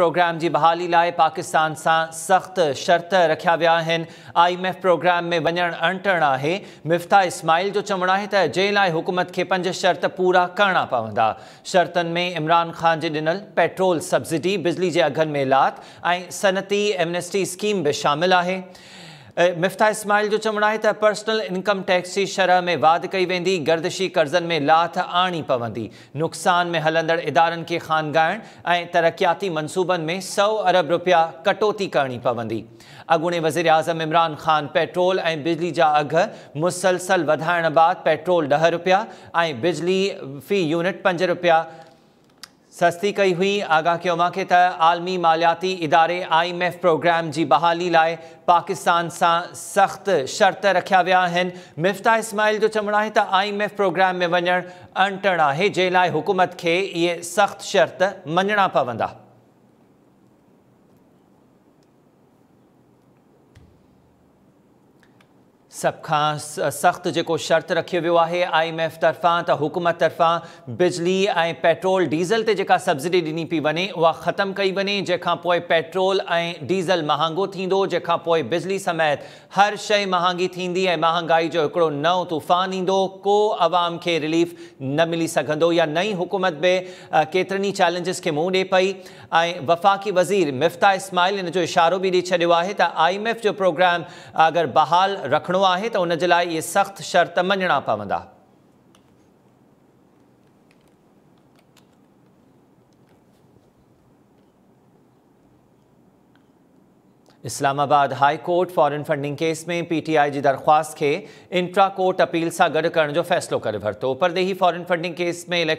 programme जी बहाली लाइ पाकिस्तान सां सख़्तु शर्त रखिया विया आहिनि आई एम एफ प्रोग्राम में वञणु अणटणु आहे मिफ़्ता इस्माइल जो चवणु आहे त जे लाइ हुकूमत खे पंज शर्त पूरा करिणा पवंदा शर्तनि में इमरान ख़ान जे ॾिनल पेट्रोल सब्सिडी बिजली जे अघनि में लात ऐं सनती एमनेस्टी स्कीम बि शामिलु आहे मिफ़्ता इस्माइल जो चवणु आहे त पर्सनल इनकम टैक्स जी शरह में वाध कई वेंदी गर्दशी कर्ज़नि में लाथ आणी पवंदी नुक़सान में हलंदड़ इदारनि खे खानगाइणु ऐं तरक़ियाती मनसूबनि में सौ अरब रुपया कटौती करणी पवंदी अॻूणे वज़ीराज़म इमरान ख़ान पेट्रोल ऐं बिजली जा अघ मुसलसल वधाइण बाद पेट्रोल ॾह रुपया ऐं बिजली फ़ी यूनिट पंज रुपिया सस्ती कई हुई आगां चवां के त आलमी मालियाती इदारे आई एम एफ प्रोग्राम जी बहाली लाइ पाकिस्तान सां सख़्तु शर्त रखिया विया आहिनि मिफ़्ता इस्माइल जो चवणु आहे त आई एम एफ प्रोग्राम में वञणु अणटणु आहे जंहिं लाइ हुकूमत खे इहे सख़्तु शर्त मञणा पवंदा सभ खां सख़्तु जेको शर्त रखियो वियो आहे आई एम एफ तरफ़ां त हुकूमत तरफ़ां बिजली ऐं पेट्रोल डीज़ल ते जेका सब्सिडी ॾिनी पई वञे उहा ख़तमु कई वञे जंहिंखां पोइ पेट्रोल ऐं डीज़ल महांगो थींदो जंहिंखां पोइ बिजली समेत हर शइ महांगी थींदी ऐं महांगाई जो हिकिड़ो नओं तूफ़ान ईंदो को आवाम खे रिलीफ न मिली सघंदो या नई हुकूमत बि केतिरनि ई चैलेंजिस खे मुंहुं ॾिए पई ऐं वफ़ाक़ी वज़ीर मिफ़्ता इस्माइल हिन जो इशारो बि ॾेई छॾियो आहे त आई एम एफ जो प्रोग्राम अगरि बहाल रखिणो वञिणो आहे त उन जे लाइ इहे सख़्तु शर्त मञणा पवंदा Islamabad high court foreign funding case में पीटीआई जी दरख़्वास्त के इंट्रा कोर्ट अपील से गड करण जो फ़ैसिलो करे वरितो परदेही फॉरेन फंडिंग केस में इलेक्शन